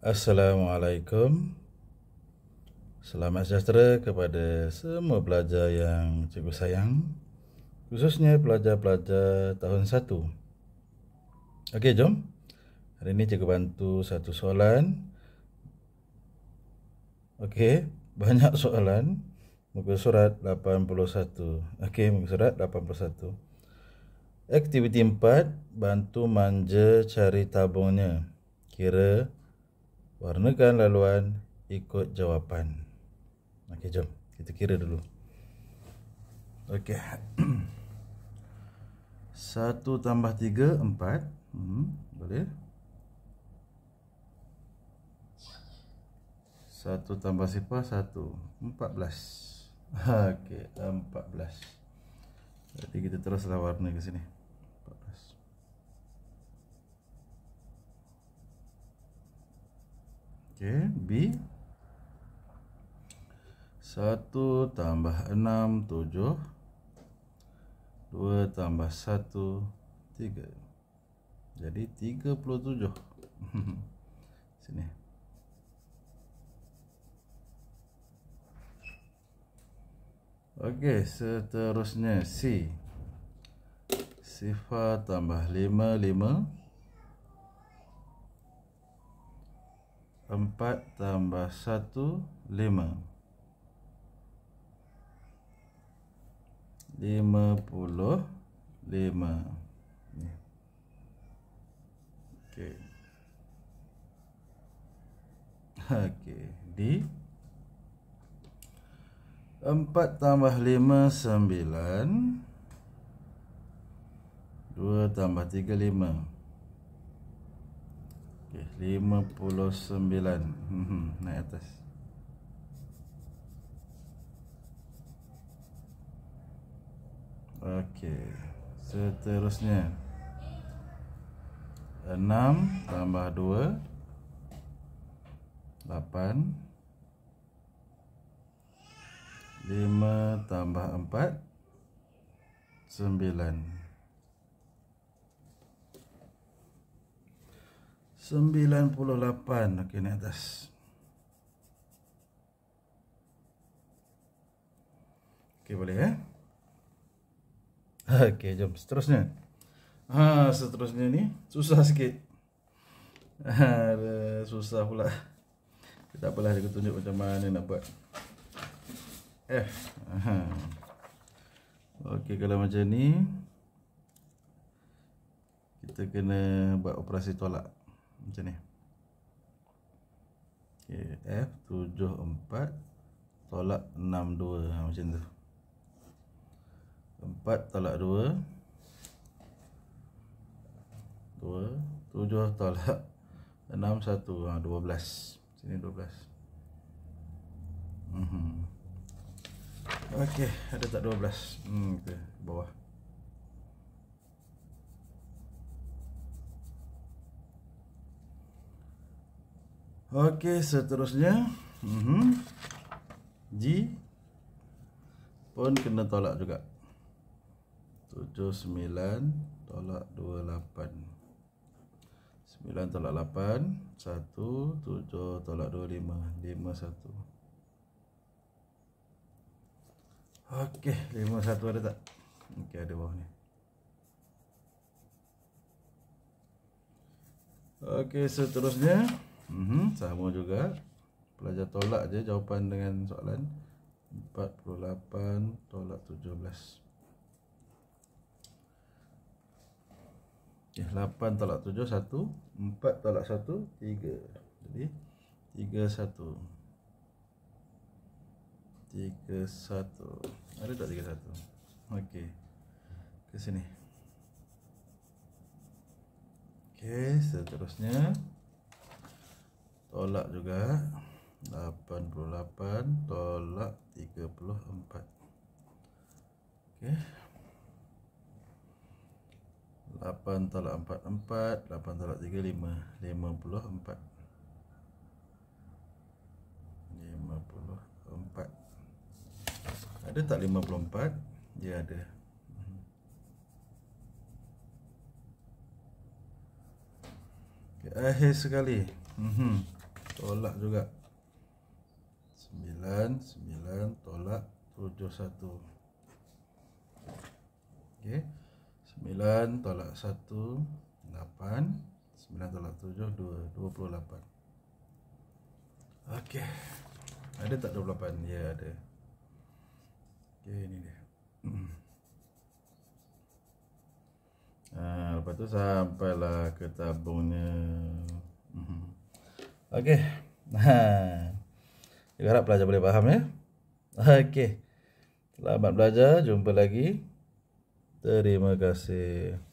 Assalamualaikum Selamat sejahtera kepada semua pelajar yang cikgu sayang Khususnya pelajar-pelajar tahun 1 Okey, jom Hari ini cikgu bantu satu soalan Okey, banyak soalan Muka surat 81 Okey, muka surat 81 Aktiviti 4 Bantu manja cari tabungnya Kira Warnakan laluan ikut jawapan. Okey, jom. Kita kira dulu. Okey. Satu tambah tiga, empat. Hmm, boleh. Satu tambah siapa satu. Empat belas. Okey, empat belas. Jadi kita teruslah warna ke sini. Okey, B 1 tambah 6, 7 2 tambah 1, 3 Jadi 37 Sini Okey, seterusnya C Sifar tambah 5, 5 4 tambah 1 5 55 Okey Okey Di 4 tambah 5 9 2 tambah 3 5 5 Okey, 59. Hmm, naik atas. Okey. Seterusnya. 6 tambah 2 8 5 tambah 4 9 Sembilan puluh lapan, Okey naik atas Okey boleh ya? Okey jom seterusnya ha, Seterusnya ni Susah sikit ha, Susah pula Kita apalah dia tunjuk macam mana nak buat F eh, Okey kalau macam ni Kita kena buat operasi tolak macam ni okay, F 74 tolak 62 ha, macam tu 4 tolak 2 7 tolak 6, 1, ha, 12 Sini 12 mm Okey, ada tak 12 hmm, Ke bawah Okey, seterusnya mm-hmm. G pun kena tolak juga. 79 tolak 28. 9 tolak 8 1 7 tolak 2 5 51 Okey 51 ada tak? Okey ada bawah ni Okey seterusnya so mm Sama juga. Pelajar tolak je jawapan dengan soalan 48 tolak 17. Eh, 8 tolak 7, 1 4 tolak 1, 3 Jadi, 3, 1 3, Ada tak tiga satu Okey Ke sini Okey, seterusnya tolak juga 88 eh. tolak 34 okey 8 tolak 4 4 8 tolak 3 5 54 54 ada tak 54 dia ya, ada okay, akhir sekali mhm mm tolak juga 9 9 tolak 71 okey 9 tolak 1 8 9 tolak 7 2 28 okey ada tak 28 ya ada okey ini dia Ha, lepas tu sampailah ke tabungnya. Mhm. Okey. Ha. Harap pelajar boleh faham ya. Okey. Selamat belajar, jumpa lagi. Terima kasih.